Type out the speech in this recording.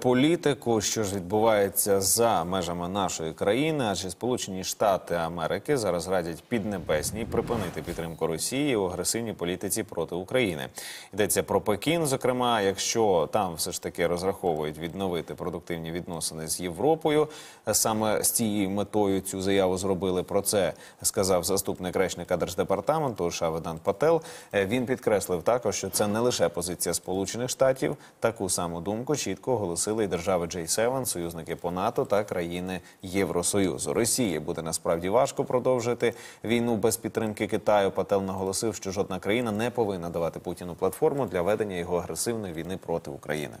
Політику, що ж відбувається за межами нашої країни, адже Сполучені Штати Америки зараз радять піднебесній припинити підтримку Росії у агресивній політиці проти України. Йдеться про Пекін. Зокрема, якщо там все ж таки розраховують відновити продуктивні відносини з Європою, саме з цією метою цю заяву зробили. Про це сказав заступник речника держдепартаменту США Пател. Він підкреслив також, що це не лише позиція Сполучених Штатів, таку саму думку чітко оголосили і держави J7, союзники по НАТО та країни Євросоюзу. Росії буде насправді важко продовжити війну без підтримки Китаю. Пател наголосив, що жодна країна не повинна давати Путіну платформу для ведення його агресивної війни проти України.